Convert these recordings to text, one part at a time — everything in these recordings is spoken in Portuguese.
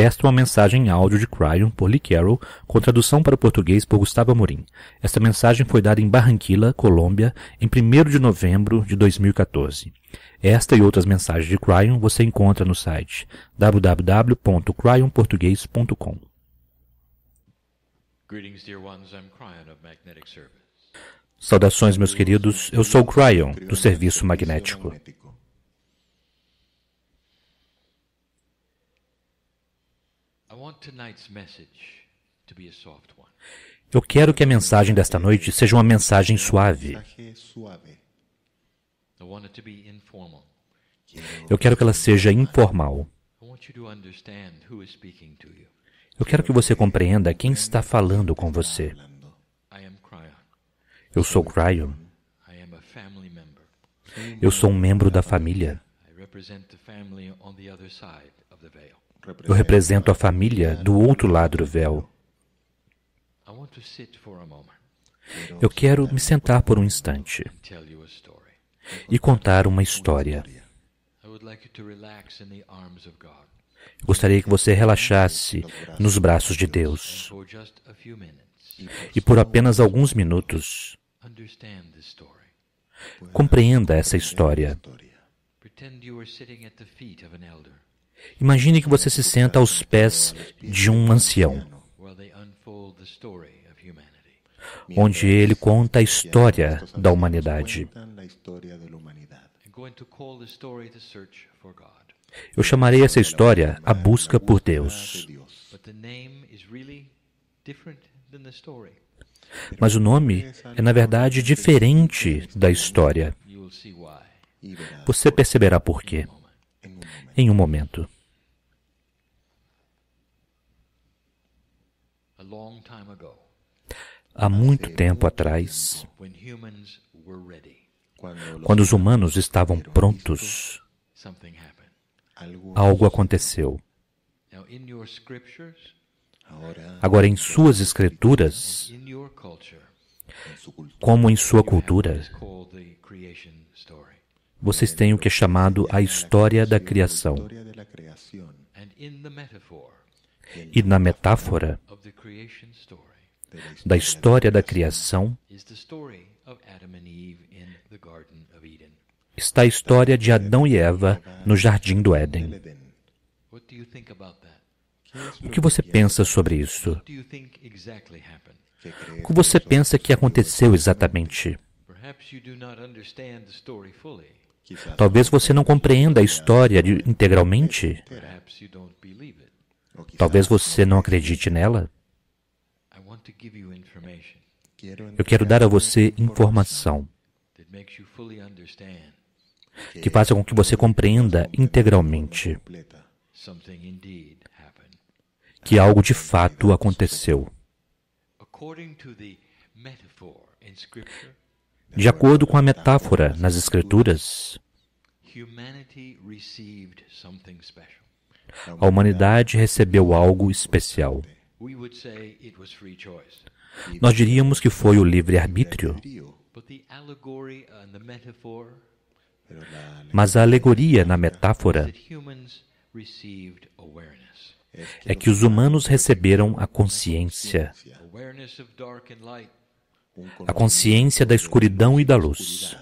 Esta é uma mensagem em áudio de Cryon por Lee Carroll, com tradução para o português por Gustavo Amorim. Esta mensagem foi dada em Barranquilla, Colômbia, em 1 de novembro de 2014. Esta e outras mensagens de Cryon você encontra no site www.cryonportuguês.com. Saudações, meus queridos. Eu sou Cryon, do Serviço Magnético. Eu quero que a mensagem desta noite seja uma mensagem suave. É Eu quero que ela seja informal. Eu quero que você compreenda quem está falando com você. Eu sou Cryon. Eu sou um membro da família. Eu represento a família do outro lado do véu. Eu quero me sentar por um instante e contar uma história. gostaria que você relaxasse nos braços de Deus. E por apenas alguns minutos, compreenda essa história. Imagine que você se senta aos pés de um ancião, onde ele conta a história da humanidade. Eu chamarei essa história a busca por Deus. Mas o nome é, na verdade, diferente da história. Você perceberá por quê em um momento. Há muito tempo atrás, quando os humanos estavam prontos, algo aconteceu. Agora, em suas escrituras, como em sua cultura, vocês têm o que é chamado a história da criação. E na metáfora da história da criação está a história de Adão e Eva no jardim do Éden. O que você pensa sobre isso? O que você pensa que aconteceu exatamente? Talvez você não compreenda a história integralmente. Talvez você não acredite nela. Eu quero dar a você informação que faça com que você compreenda integralmente que algo de fato aconteceu. De acordo com a metáfora nas Escrituras, a humanidade recebeu algo especial. Nós diríamos que foi o livre-arbítrio. Mas a alegoria na metáfora é que os humanos receberam a consciência a consciência da escuridão e da luz,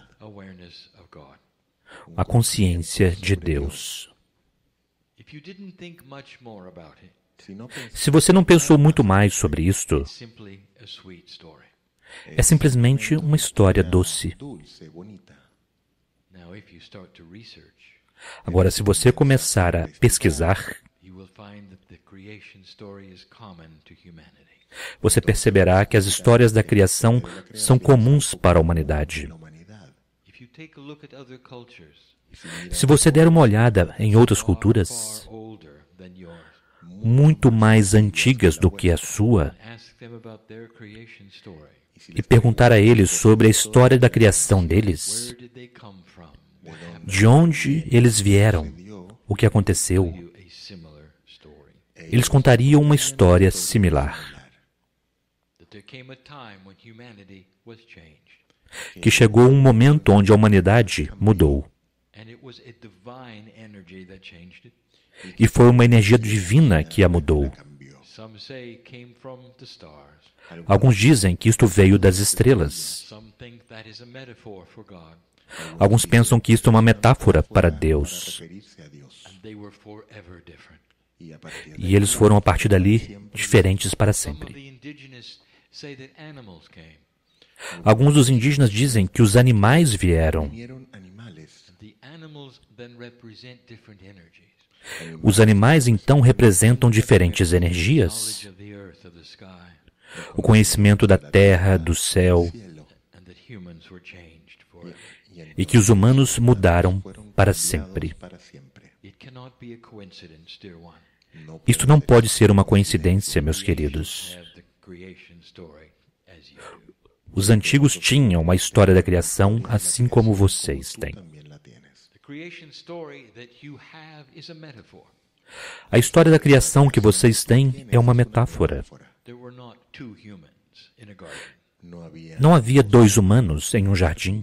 a consciência de Deus. Se você não pensou muito mais sobre isto, é simplesmente uma história doce. Agora, se você começar a pesquisar, você perceberá que as histórias da criação são comuns para a humanidade. Se você der uma olhada em outras culturas, muito mais antigas do que a sua, e perguntar a eles sobre a história da criação deles, de onde eles vieram, o que aconteceu, eles contariam uma história similar. Que chegou um momento onde a humanidade mudou. E foi uma energia divina que a mudou. Alguns dizem que isto veio das estrelas. Alguns pensam que isto é uma metáfora para Deus. E eles foram a partir dali diferentes para sempre. Alguns dos indígenas dizem que os animais vieram. Os animais então representam diferentes energias. O conhecimento da terra, do céu, e que os humanos mudaram para sempre. Não pode ser uma coincidência, dear isto não pode ser uma coincidência, meus queridos. Os antigos tinham uma história da criação, assim como vocês têm. A história da criação que vocês têm é uma metáfora. Não havia dois humanos em um jardim.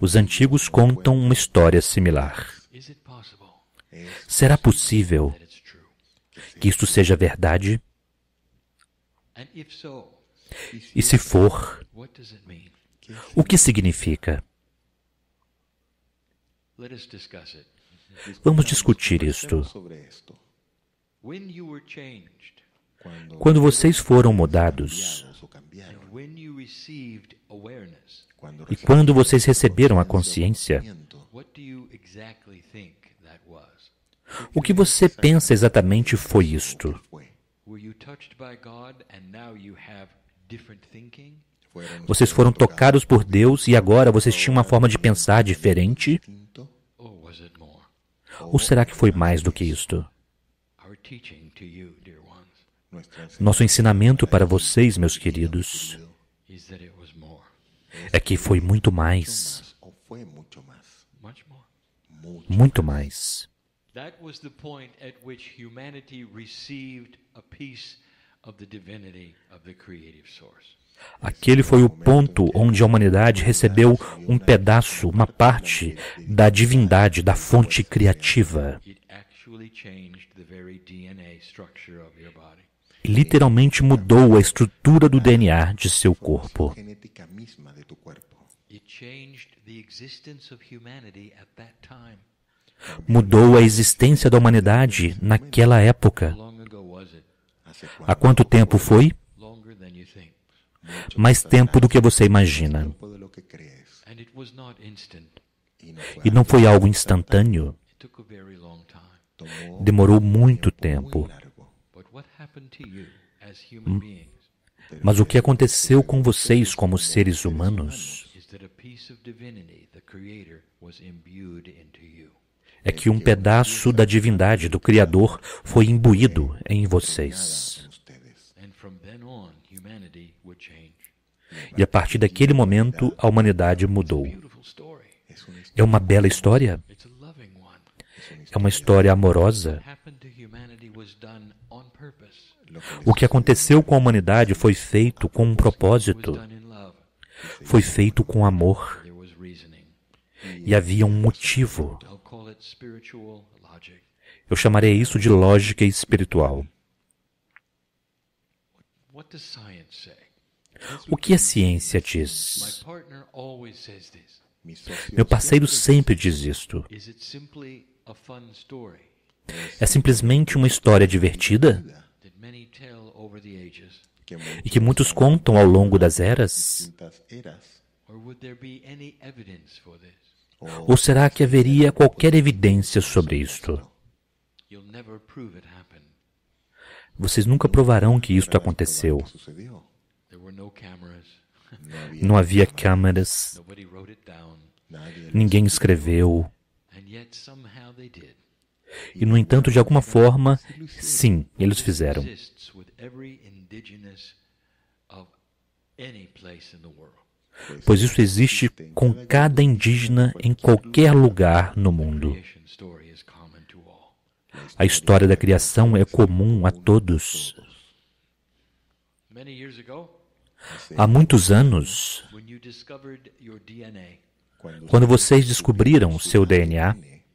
Os antigos contam uma história similar. Será possível que isto seja verdade? E se for, o que significa? Vamos discutir isto. Quando vocês foram mudados e quando vocês receberam a consciência, o que você pensa exatamente foi isto? Vocês foram tocados por Deus e agora vocês tinham uma forma de pensar diferente? Ou será que foi mais do que isto? Nosso ensinamento para vocês, meus queridos, é que foi muito mais. Muito mais. Aquele foi o ponto onde a humanidade recebeu um pedaço, uma parte da divindade, da fonte criativa literalmente mudou a estrutura do DNA de seu corpo. Mudou a existência da humanidade naquela época. Há quanto tempo foi? Mais tempo do que você imagina. E não foi algo instantâneo. Demorou muito tempo. Hum? Mas o que aconteceu com vocês como seres humanos é que um pedaço da divindade do Criador foi imbuído em vocês. E a partir daquele momento, a humanidade mudou. É uma bela história. É uma história amorosa. O que aconteceu com a humanidade foi feito com um propósito, foi feito com amor. E havia um motivo. Eu chamarei isso de lógica espiritual. O que a ciência diz? Meu parceiro sempre diz isto. É simplesmente uma história divertida? e que muitos contam ao longo das eras? Ou será que haveria qualquer evidência sobre isto? Vocês nunca provarão que isto aconteceu. Não havia câmeras, ninguém escreveu, e, no entanto, de alguma forma, sim, eles fizeram. Pois é, isso existe com cada indígena em tipo qualquer lugar é. no mundo. A história da criação é comum a todos. Há muitos anos, quando vocês descobriram o seu DNA,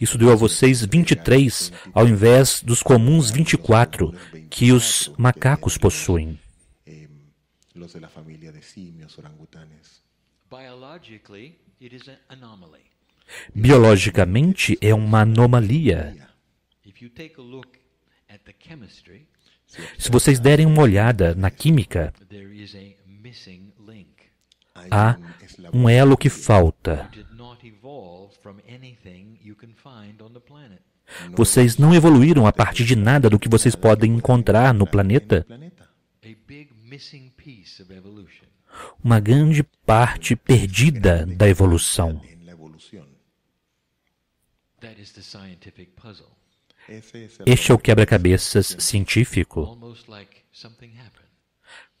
Isso deu a vocês 23, ao invés dos comuns 24 que os macacos possuem. Biologicamente, é uma anomalia. Se vocês derem uma olhada na química, há um elo que falta. Vocês não evoluíram a partir de nada do que vocês podem encontrar no planeta. Uma grande parte perdida da evolução. Este é o quebra-cabeças científico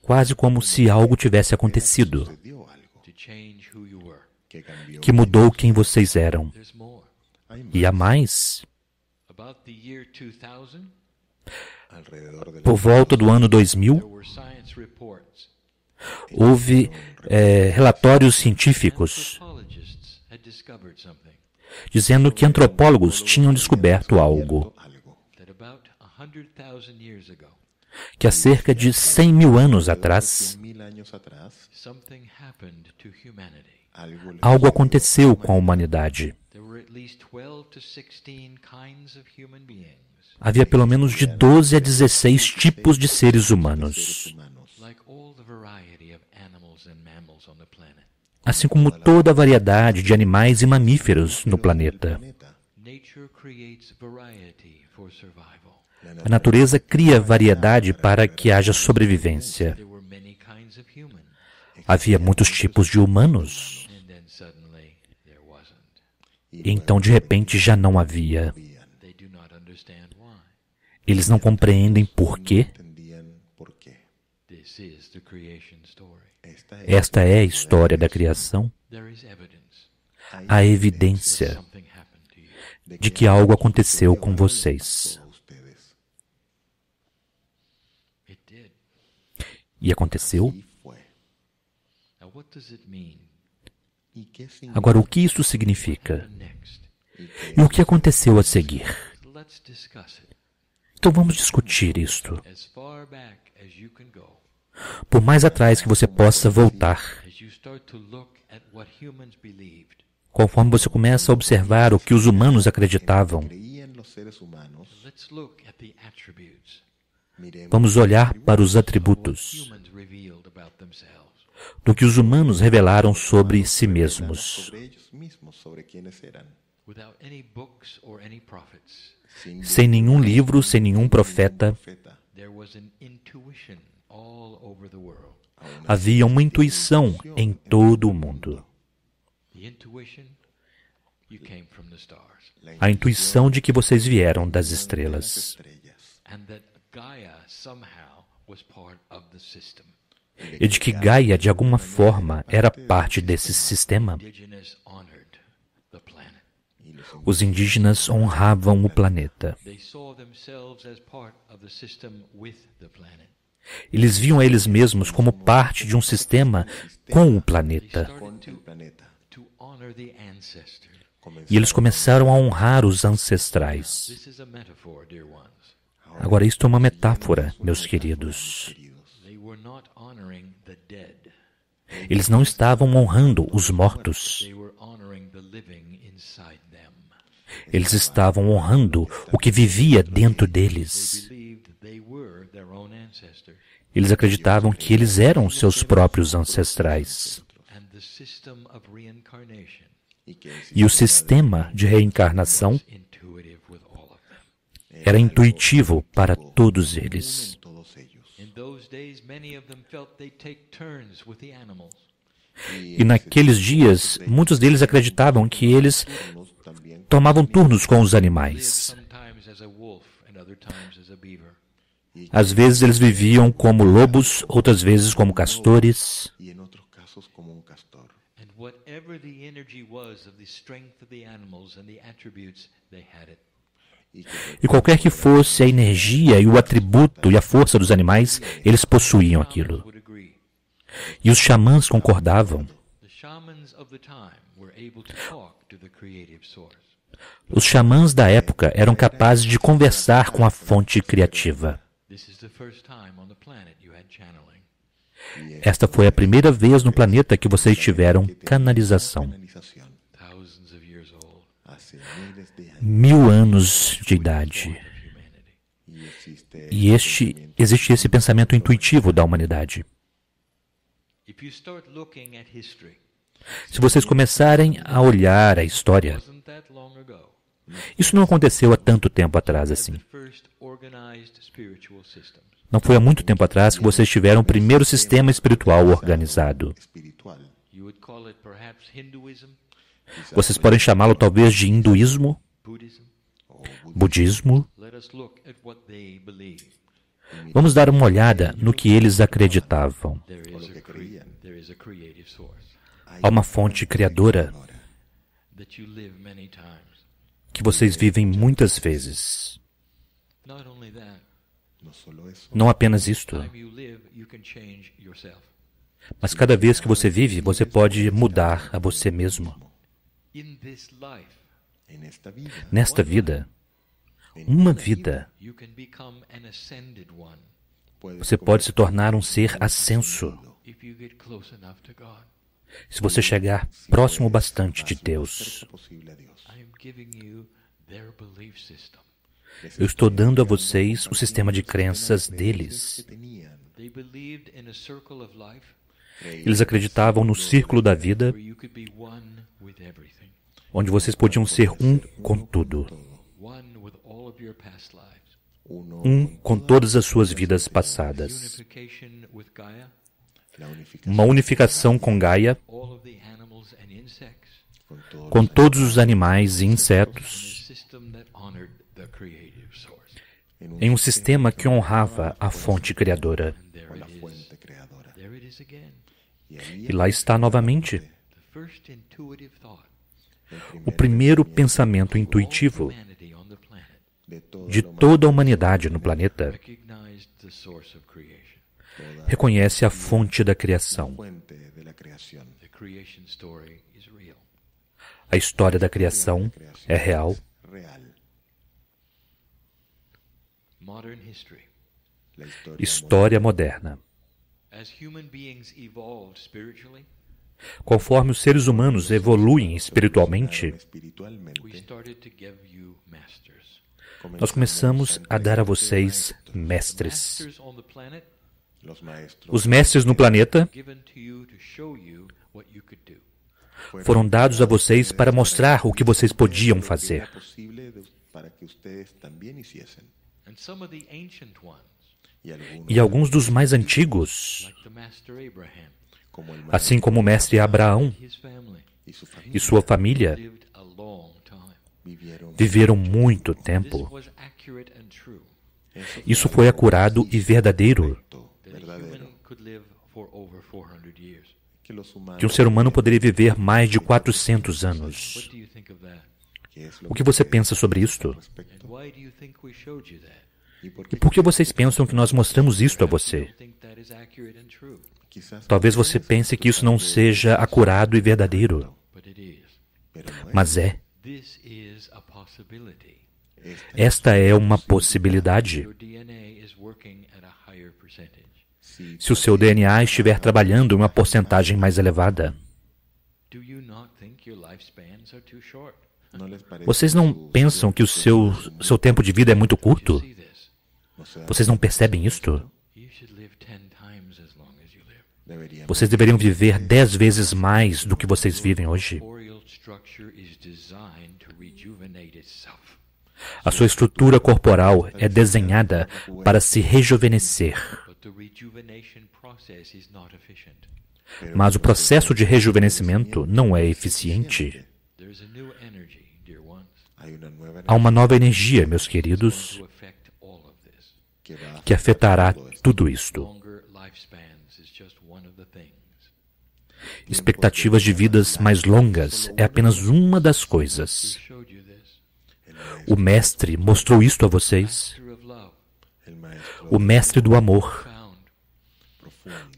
quase como se algo tivesse acontecido que mudou quem vocês eram. E há mais. Por volta do ano 2000, houve é, relatórios científicos dizendo que antropólogos tinham descoberto algo que há cerca de 100 mil anos atrás, algo aconteceu com a humanidade. Havia pelo menos de 12 a 16 tipos de seres humanos. Assim como toda a variedade de animais e mamíferos no planeta. Nature creates variety for survival. A natureza cria variedade para que haja sobrevivência. Havia muitos tipos de humanos. E então, de repente, já não havia. Eles não compreendem por quê. Esta é a história da criação. Há evidência de que algo aconteceu com vocês. E aconteceu. Agora, o que isso significa? E o que aconteceu a seguir? Então vamos discutir isto. Por mais atrás que você possa voltar, conforme você começa a observar o que os humanos acreditavam Vamos olhar para os atributos do que os humanos revelaram sobre si mesmos. Sem nenhum livro, sem nenhum profeta, havia uma intuição em todo o mundo. A intuição de que vocês vieram das estrelas e de que Gaia, de alguma forma, era parte desse sistema. Os indígenas honravam o planeta. Eles viam eles mesmos como parte de um sistema com o planeta. E eles começaram a honrar os ancestrais. Agora, isto é uma metáfora, meus queridos. Eles não estavam honrando os mortos. Eles estavam honrando o que vivia dentro deles. Eles acreditavam que eles eram seus próprios ancestrais. E o sistema de reencarnação era intuitivo para todos eles. E naqueles dias, muitos deles acreditavam que eles tomavam turnos com os animais. Às vezes eles viviam como lobos, outras vezes como castores. And whatever the energy was of the strength of the animals and the attributes, they had it. E qualquer que fosse a energia e o atributo e a força dos animais, eles possuíam aquilo. E os xamãs concordavam. Os xamãs da época eram capazes de conversar com a fonte criativa. Esta foi a primeira vez no planeta que vocês tiveram canalização mil anos de idade. E este, existe esse pensamento intuitivo da humanidade. Se vocês começarem a olhar a história, isso não aconteceu há tanto tempo atrás assim. Não foi há muito tempo atrás que vocês tiveram o primeiro sistema espiritual organizado. Vocês podem chamá-lo talvez de hinduísmo, budismo. Vamos dar uma olhada no que eles acreditavam. Há uma fonte criadora que vocês vivem muitas vezes. Não apenas isto, mas cada vez que você vive, você pode mudar a você mesmo. Nesta vida, uma vida, você pode se tornar um ser ascenso se você chegar próximo bastante de Deus. Eu estou dando a vocês o sistema de crenças deles. Eles acreditavam no círculo da vida, onde vocês podiam ser um com tudo um com todas as suas vidas passadas. Uma unificação com Gaia, com todos os animais e insetos, em um sistema que honrava a fonte criadora. E lá está novamente o primeiro pensamento intuitivo de toda a humanidade no planeta reconhece a fonte da criação. A história da criação é real. História moderna. Conforme os seres humanos evoluem espiritualmente, nós começamos a dar a vocês mestres. Os mestres no planeta foram dados a vocês para mostrar o que vocês podiam fazer. E alguns dos mais antigos, assim como o mestre Abraão e sua família, viveram muito tempo. Isso foi acurado e verdadeiro. Que um ser humano poderia viver mais de 400 anos. É o que você pensa sobre isto? E por que vocês pensam que nós mostramos isto a você? Talvez você pense que isso não é seja acurado e verdadeiro. Mas é. Esta é uma possibilidade. Se o seu DNA estiver trabalhando em uma porcentagem mais elevada, vocês não pensam que o seu, seu tempo de vida é muito curto? Vocês não percebem isto? Vocês deveriam viver dez vezes mais do que vocês vivem hoje. A sua estrutura corporal é desenhada para se rejuvenescer. Mas o processo de rejuvenescimento não é eficiente. Há uma nova energia, meus queridos, que afetará tudo isto. Expectativas de vidas mais longas é apenas uma das coisas o Mestre mostrou isto a vocês. O Mestre do amor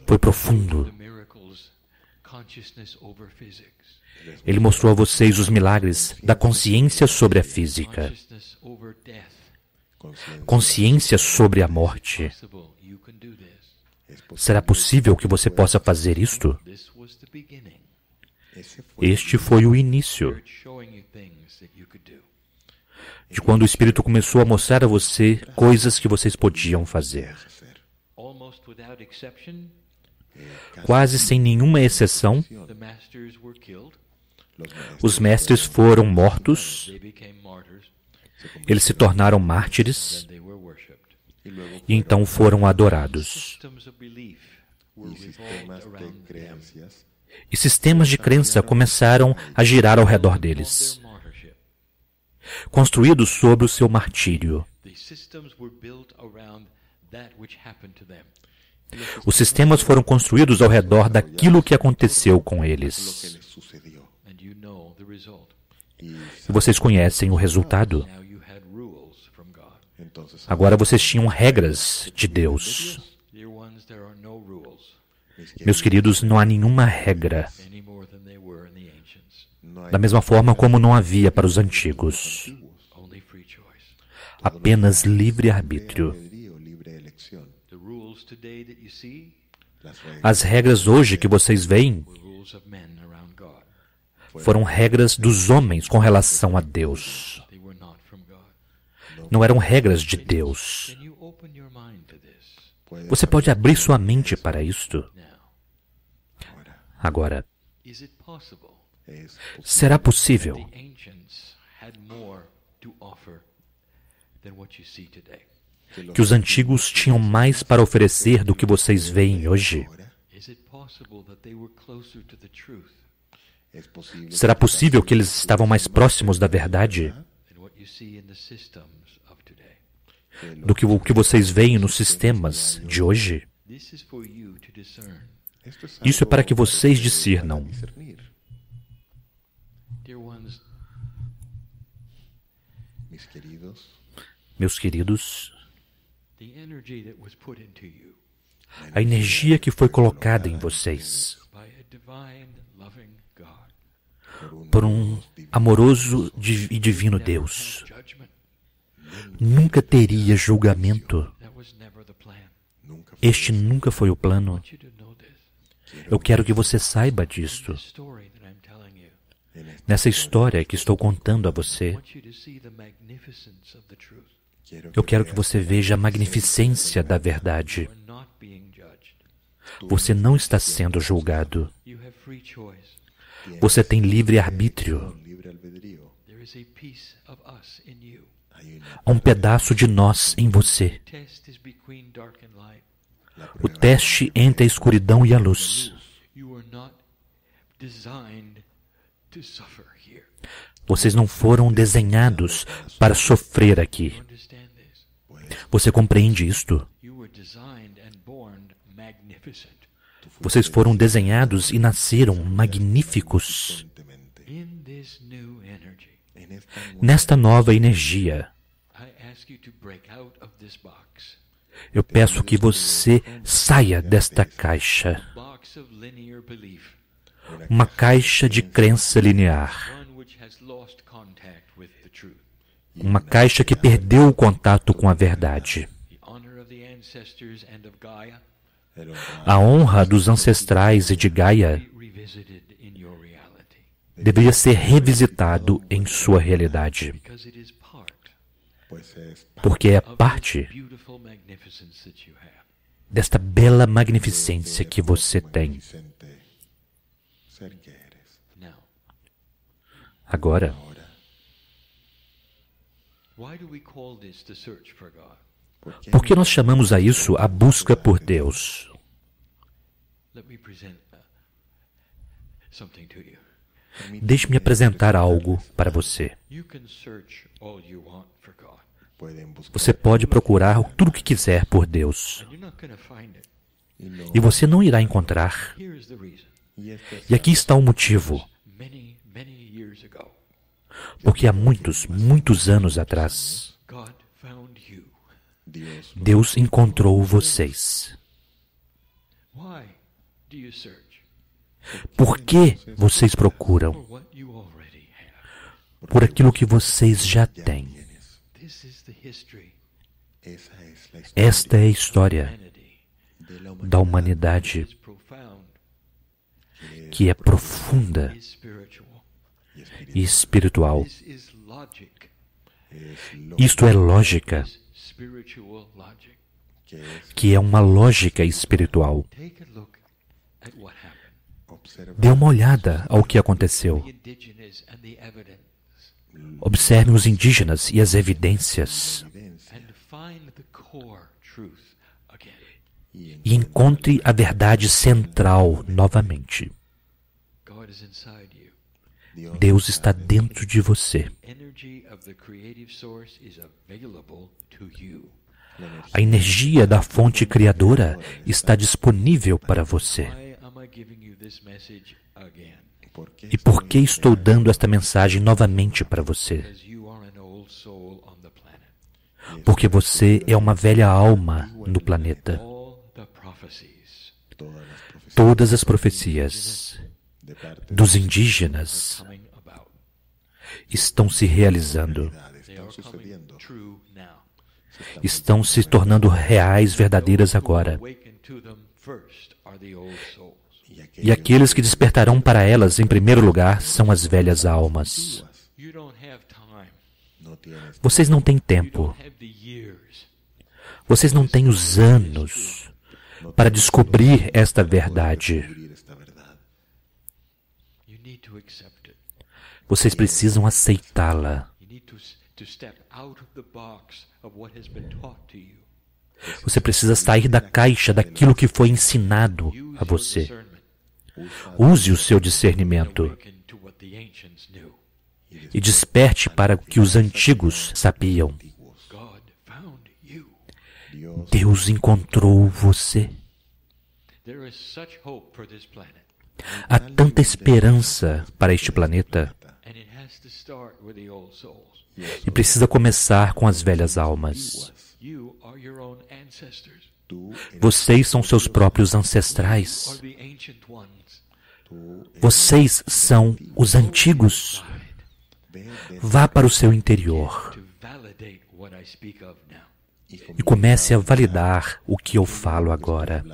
foi profundo. Ele mostrou a vocês os milagres da consciência sobre a física, consciência sobre a morte. Será possível que você possa fazer isto? Este foi o início de quando o Espírito começou a mostrar a você coisas que vocês podiam fazer. Quase sem nenhuma exceção, os mestres foram mortos, eles se tornaram mártires e então foram adorados. E sistemas de crença começaram a girar ao redor deles. Construídos sobre o seu martírio. Os sistemas foram construídos ao redor daquilo que aconteceu com eles. E vocês conhecem o resultado. Agora vocês tinham regras de Deus. Meus queridos, não há nenhuma regra da mesma forma como não havia para os antigos. Apenas livre arbítrio. As regras hoje que vocês veem foram regras dos homens com relação a Deus. Não eram regras de Deus. Você pode abrir sua mente para isto? Agora, é será possível. Que os antigos tinham mais para oferecer do que vocês veem hoje. É será possível que eles estavam mais próximos da verdade né? do que o que vocês veem nos sistemas de hoje? Isso é para que vocês discernam. Dear ones. queridos. Meus queridos. The energy that was put into you a energia que foi colocada em vocês por um amoroso e divino Deus. Nunca teria julgamento. Este nunca foi o plano. Eu quero que você saiba disto. Nessa história que estou contando a você, eu quero que você veja a magnificência da verdade. Você não está sendo julgado. Você tem livre arbítrio. Há um pedaço de nós em você. O teste entre a escuridão e a luz. Vocês não foram desenhados para sofrer aqui. Você compreende isto? Vocês foram desenhados e nasceram magníficos. Nesta nova energia, eu peço que você saia desta caixa uma caixa de crença linear, uma caixa que perdeu o contato com a verdade. A honra dos ancestrais e de Gaia deveria ser revisitado em sua realidade, porque é parte desta bela magnificência que você tem. Agora, por que nós chamamos a isso a busca por Deus? Uh, Deixe-me apresentar algo para você. Você pode procurar tudo o que quiser por Deus. E você não irá encontrar. E aqui está o motivo. Porque há muitos, muitos anos atrás, Deus encontrou vocês. Por que vocês procuram? Por aquilo que vocês já têm. É Esta é a história da humanidade que é profunda e espiritual. Isto é lógica, que é uma lógica espiritual. Dê uma olhada ao que aconteceu. Observe os indígenas e as evidências e encontre a verdade central novamente. Deus está dentro de você. A energia da fonte criadora está disponível para você. E por que estou é? dando esta mensagem novamente para você? Porque você é uma velha alma no planeta. Todas as profecias dos indígenas estão se realizando. Estão se tornando reais, verdadeiras agora. E aqueles que despertarão para elas, em primeiro lugar, são as velhas almas. Vocês não têm tempo. Vocês não têm os anos para descobrir esta verdade. Vocês precisam aceitá-la. Você precisa sair da caixa daquilo que foi ensinado a você. Use o seu discernimento e desperte para o que os antigos sabiam. Deus encontrou você. Há tanta esperança para este planeta. E precisa começar com as velhas almas. Vocês são seus próprios ancestrais. Vocês são os antigos. Vá para o seu interior e comece a validar o que eu falo agora.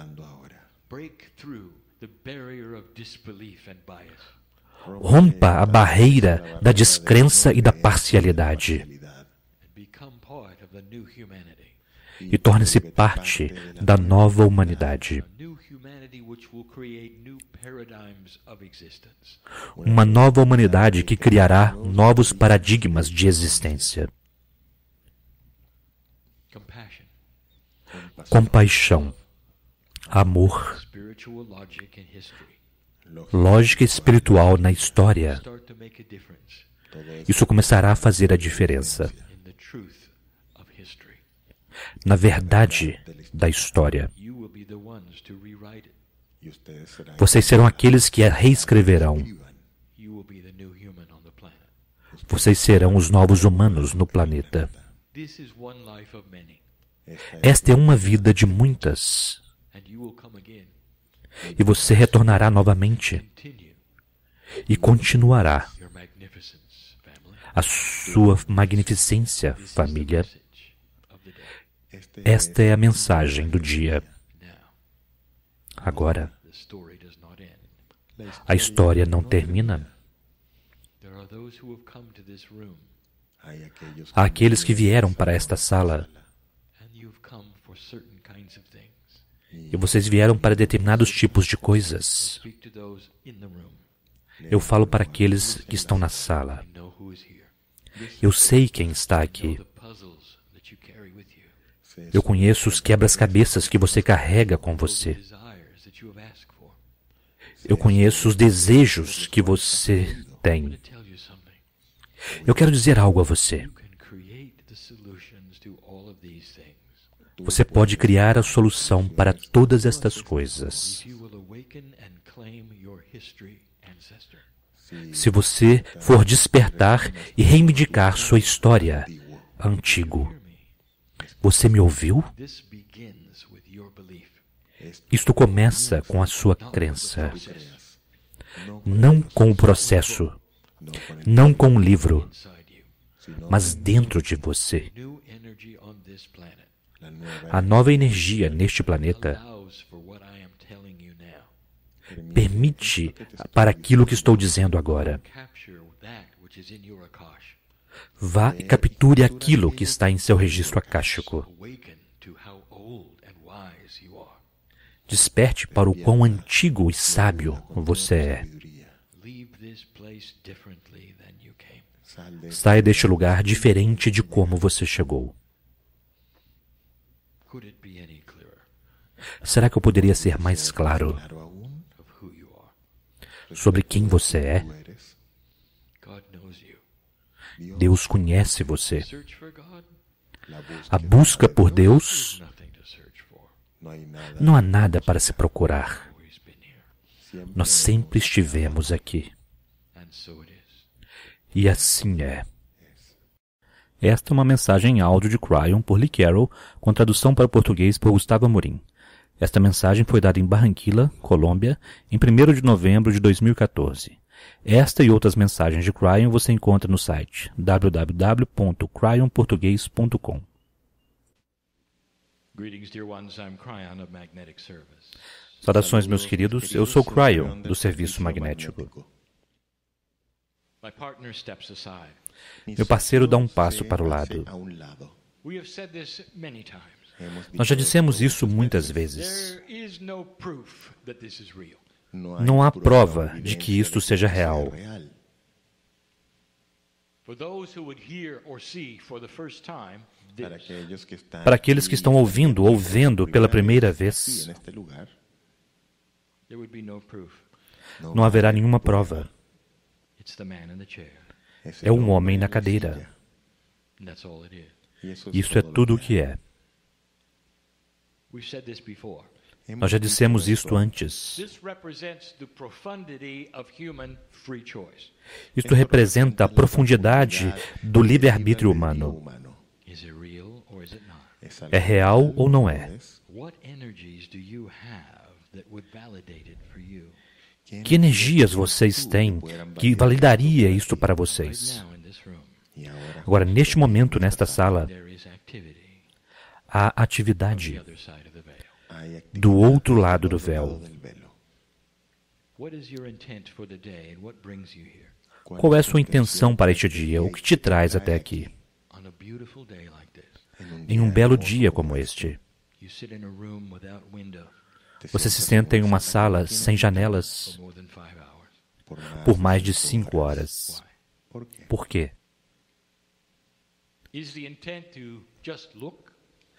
Rompa a barreira da descrença e da parcialidade e torne-se parte da nova humanidade. Uma nova humanidade que criará novos paradigmas de existência. Compaixão, amor, lógica espiritual na história. Isso começará a fazer a diferença na verdade da história. Vocês serão aqueles que a reescreverão. Vocês serão os novos humanos no planeta. Esta é uma vida de muitas e você retornará novamente e continuará a sua magnificência, família. Esta é a mensagem do dia. Agora, a história não termina. Há aqueles que vieram para esta sala E vocês vieram para determinados tipos de coisas. Eu falo para aqueles que estão na sala. Eu sei quem está aqui. Eu conheço os quebras-cabeças que você carrega com você. Eu conheço os desejos que você tem. Eu quero dizer algo a você. Você pode criar a solução para todas estas coisas. Se você for despertar e reivindicar sua história antigo, você me ouviu? Isto começa com a sua crença, não com o processo, não com o livro, mas dentro de você a nova energia neste planeta permite para aquilo que estou dizendo agora. Vá e capture aquilo que está em seu registro akáshico. Desperte para o quão antigo e sábio você é. Saia deste lugar diferente de como você chegou. Será que eu poderia ser mais claro sobre quem você é? Deus conhece você. A busca por Deus não há nada para se procurar. Nós sempre estivemos aqui. E assim é. Esta é uma mensagem em áudio de Cryon por Lee Carroll, com tradução para o português por Gustavo Amorim. Esta mensagem foi dada em Barranquilla, Colômbia, em 1 de novembro de 2014. Esta e outras mensagens de Cryon você encontra no site www.cryonportuguês.com. Saudações, meus queridos. Eu sou Cryon, do Serviço Magnético. Meu parceiro dá um passo para o lado. Nós já dissemos isso muitas vezes. Não há prova de que isto seja real. Para aqueles que estão ouvindo ou vendo pela primeira vez, não haverá nenhuma prova. É, é um homem na cadeira. Isso é tudo o que é. Nós já dissemos isto antes. Isto representa a profundidade do livre-arbítrio humano. É, é real ou não é? Que energias vocês têm que validaria né? isto para vocês? Agora, neste momento, nesta sala, a atividade é do outro lado do véu. Qual é a sua intenção para este dia? O que te traz até aqui? Em um belo dia como este, você se senta em uma sala sem janelas por mais de cinco horas. Por quê? Is the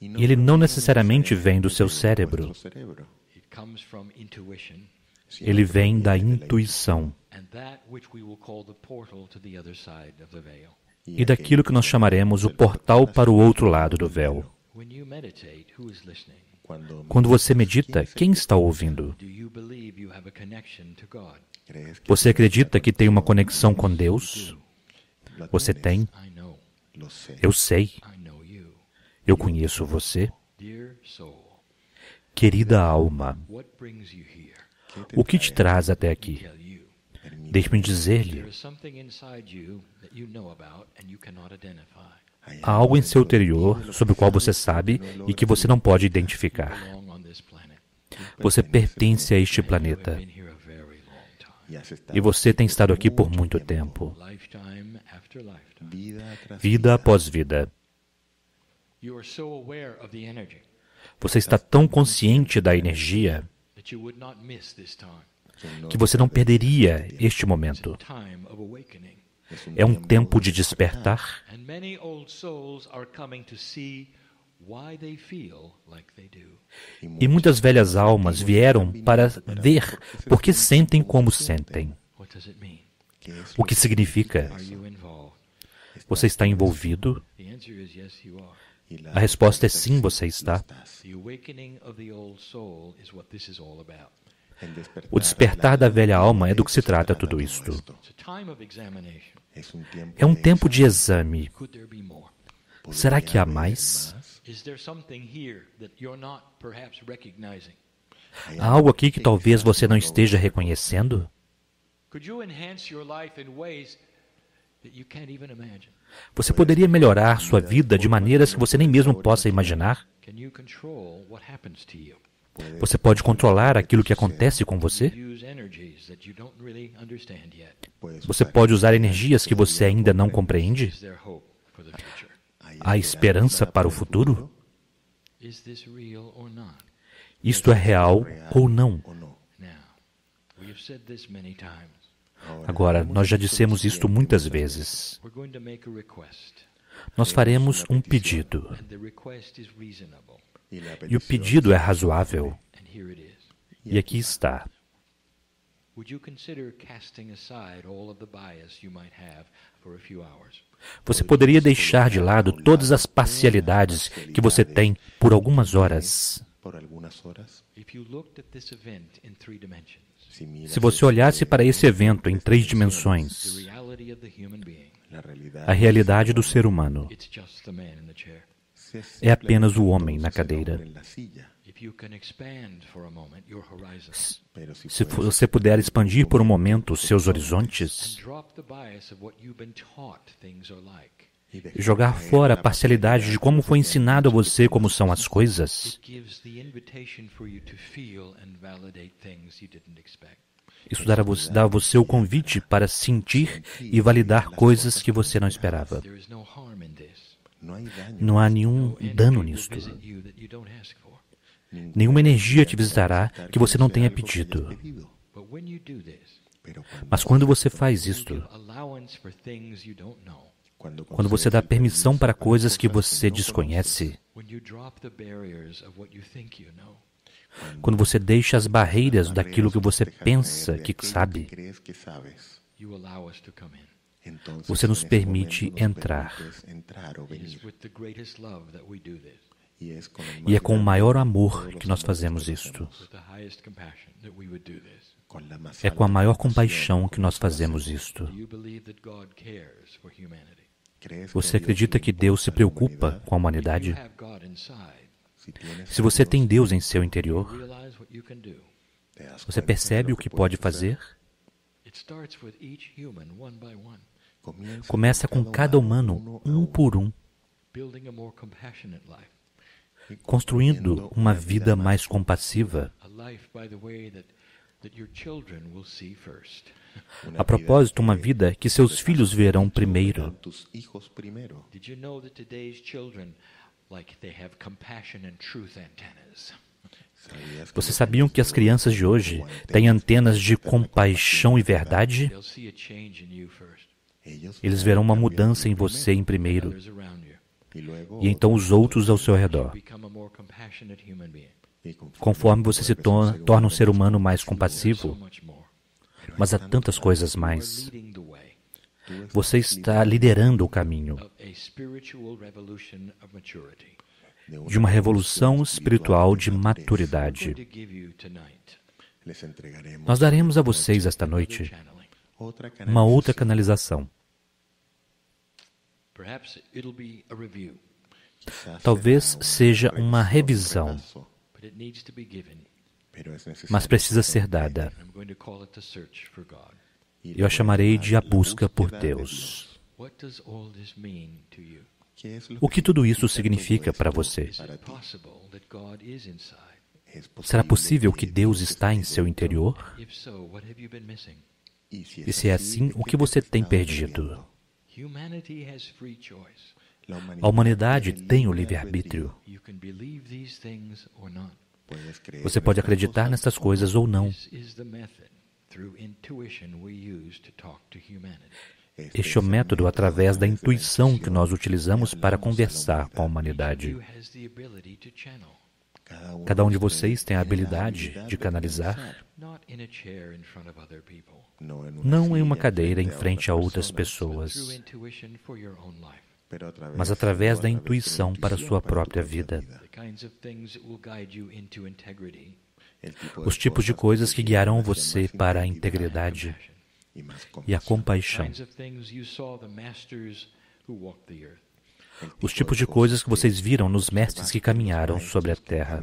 E ele não necessariamente vem do seu cérebro. Ele é vem da intuição é e é daquilo que nós chamaremos o portal para o outro lado do véu. Quando você medita, quem está ouvindo? Você acredita que tem uma conexão com Deus? Você tem? Eu sei. Eu conheço você. Querida alma, o que te traz até aqui? Deixe-me dizer-lhe. Há algo em então, seu interior sobre o qual você sabe e que você não pode identificar. Você pertence a este planeta. E você tem estado aqui por muito tempo vida após vida. Você está tão consciente da energia que você não perderia este momento. É um tempo de despertar. E muitas velhas almas vieram para ver por que sentem como sentem. O que significa? Você está envolvido? A resposta é sim, você está. O despertar da velha alma é do que se trata tudo isto. É um tempo de exame. Será que há mais? Há algo aqui que talvez você não esteja reconhecendo? Could enhance sua vida em maneiras que você can't even você poderia melhorar sua vida de maneiras que você nem mesmo possa imaginar? Você pode controlar aquilo que acontece com você? Você pode usar energias que você ainda não compreende? Há esperança para o futuro? Isto é real ou não? Agora, nós já dissemos isto muitas vezes. Nós faremos um pedido. E o pedido é razoável. E aqui está. Você poderia deixar de lado todas as parcialidades que você tem por algumas horas. Se você olhasse para esse evento em três dimensões, a realidade do ser humano é apenas o homem na cadeira. Se você puder expandir por um momento os seus horizontes jogar fora a parcialidade de como foi ensinado a você como são as coisas. Isso dá a você, dá a você o convite para sentir e validar coisas que você não esperava. Não há nenhum dano nisto. Nenhuma energia te visitará que você não tenha pedido. Mas quando você faz isto, quando você dá permissão para coisas que você desconhece, quando você deixa as barreiras daquilo que você pensa que sabe, você nos permite entrar. E é com o maior amor que nós fazemos isto. É com a maior compaixão que nós fazemos isto. Você acredita assim, que Deus se preocupa com a humanidade? Se você tem Deus em seu interior, é, você percebe o que pode né? fazer? Começa com cada humano, um por um, construindo uma vida mais compassiva. A propósito, uma vida que seus filhos verão primeiro. Vocês sabiam que as crianças de hoje têm antenas de compaixão e verdade? Eles verão uma mudança em você em primeiro, e então os outros ao seu redor. Conforme você se torna, torna um ser humano mais compassivo, mas há tantas coisas mais. Você está liderando o caminho de uma revolução espiritual de maturidade. Nós daremos a vocês esta noite uma outra canalização. Talvez seja uma revisão mas precisa ser dada. Eu a chamarei de a busca por Deus. O que tudo isso significa para você? Será possível que Deus está em seu interior? E se é assim, o que você tem perdido? A humanidade tem o livre-arbítrio. Você pode acreditar nessas coisas ou não. Este é o método através da intuição que nós utilizamos para conversar com a humanidade. Cada um de vocês tem a habilidade de canalizar, não em uma cadeira em frente a outras pessoas, mas através da intuição para sua própria vida. Os tipos de coisas que guiarão você para a integridade e a compaixão. Os tipos de coisas que vocês viram nos mestres que caminharam sobre a terra.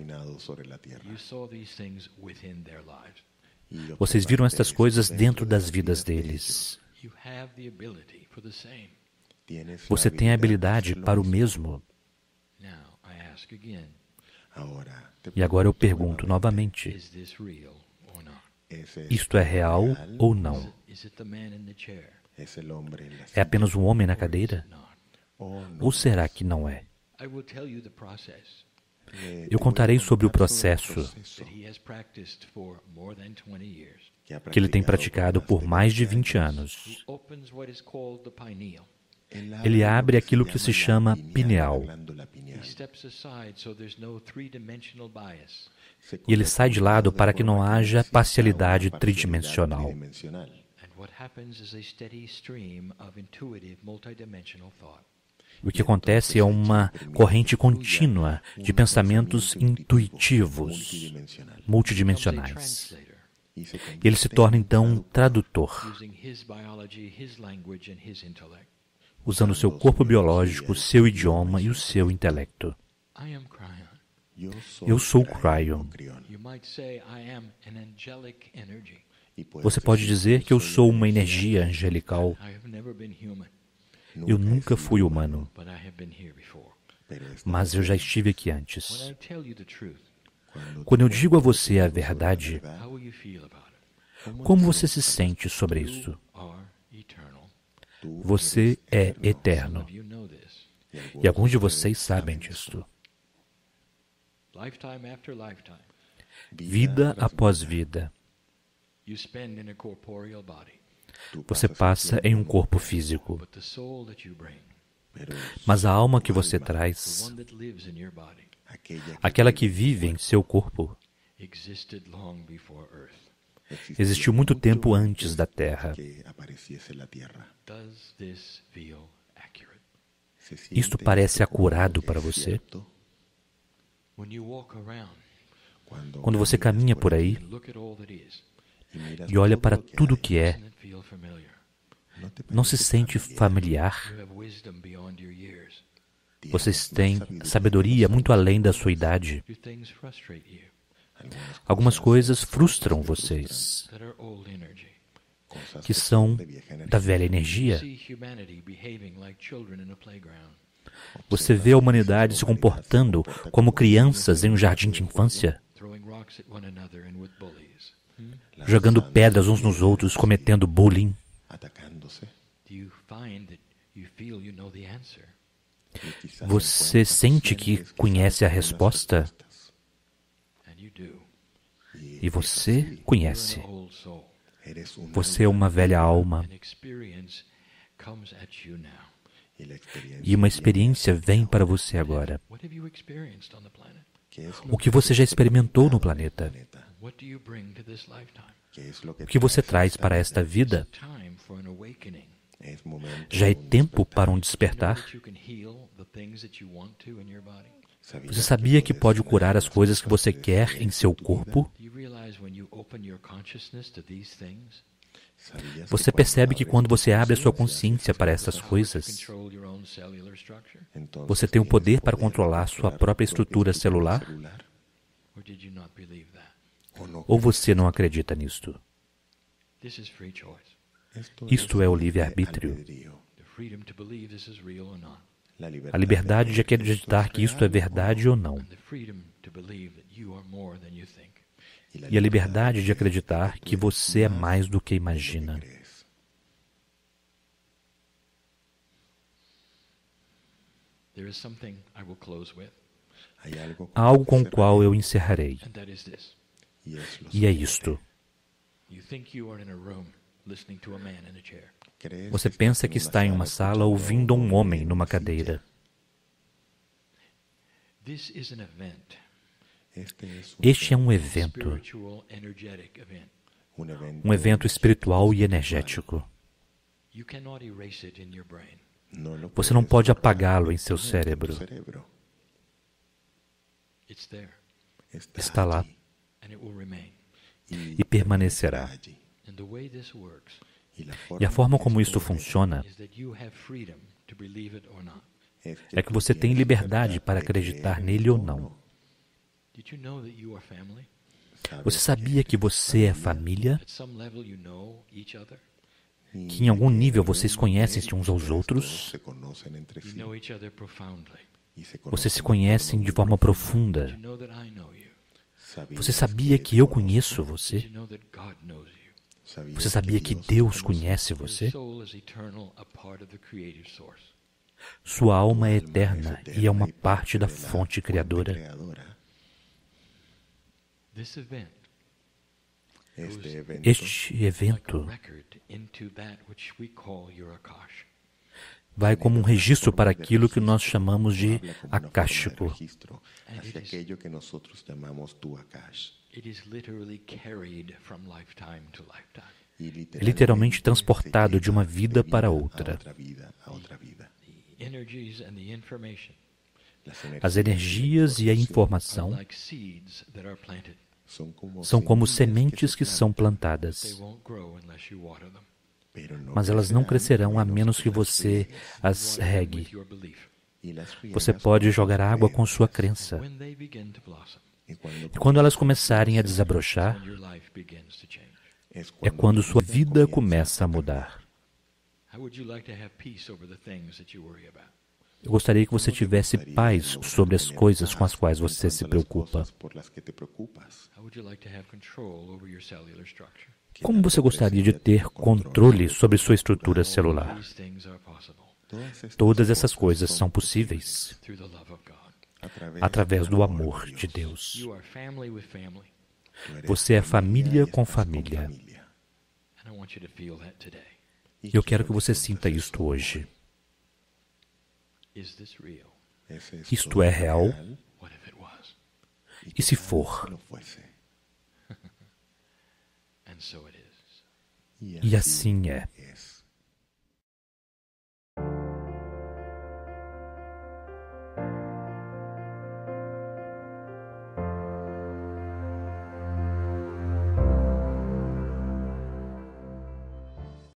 Vocês viram estas coisas dentro das vidas deles. Você tem a habilidade para o mesmo. E agora eu pergunto novamente: isto é real ou não? É apenas um homem na cadeira? Ou será que não é? Eu contarei sobre o processo que ele tem praticado por mais de 20 anos ele abre aquilo que se chama pineal. E ele sai de lado para que não haja parcialidade tridimensional. O que acontece é uma corrente contínua de pensamentos intuitivos, multidimensionais. E ele se torna então um tradutor usando seu corpo biológico, seu idioma e o seu intelecto. Eu sou Cryon. Você pode dizer que eu sou uma energia angelical. Eu nunca fui humano, mas eu já estive aqui antes. Quando eu digo a você a verdade, como você se sente sobre isso? Você é eterno. E alguns de vocês sabem disto. Vida após vida, você passa em um corpo físico. Mas a alma que você traz, aquela que vive em seu corpo, existiu muito tempo antes da Terra. Isto parece acurado é para você? Quando você caminha por aí e olha para tudo o que é, não se sente familiar? Vocês têm sabedoria muito além da sua idade. Algumas coisas frustram vocês, que são da velha energia. Você vê a humanidade se comportando como crianças em um jardim de infância, jogando pedras uns nos outros, cometendo bullying. Você sente que conhece a resposta? e você conhece. Você é uma velha alma. E uma experiência vem para você agora. O que você já experimentou no planeta? O que você traz para esta vida? Já é tempo para um despertar? Você sabia que pode curar as coisas que você quer em seu corpo? Você percebe que quando você abre a sua consciência para essas coisas, então, você tem o poder para controlar sua própria estrutura tipo celular? Ou você não acredita nisto? Isto é o livre-arbítrio a liberdade de acreditar que isto é verdade ou não, e a liberdade de acreditar que você é mais do que imagina. Há algo com o qual eu encerrarei, é e é isto. Você pensa que está em uma sala ouvindo um homem numa cadeira. Este é um evento, um evento espiritual e energético. Você não pode apagá-lo em seu cérebro. Está lá e permanecerá. E a forma como isso funciona é que você tem liberdade para acreditar nele ou não. Você sabia que você é família? Que em algum nível vocês conhecem-se uns aos outros? Vocês se conhecem de forma profunda. Você sabia que eu conheço você? Você sabia que Deus conhece você? Sua alma é eterna e é uma parte da fonte criadora. Este evento vai como um registro para aquilo que nós chamamos de akash. É literalmente transportado de uma vida para outra. As energias e a informação são como sementes que são plantadas, mas elas não crescerão a menos que você as regue. Você pode jogar água com sua crença. E quando elas começarem a desabrochar, é quando sua vida começa a mudar. Eu gostaria que você tivesse paz sobre as coisas com as quais você se preocupa. Como você gostaria de ter controle sobre sua estrutura celular? Todas essas coisas são possíveis através do amor de Deus. Você é família com família. Eu quero que você sinta isto hoje. É isto é real? E se for? E assim, assim é. é.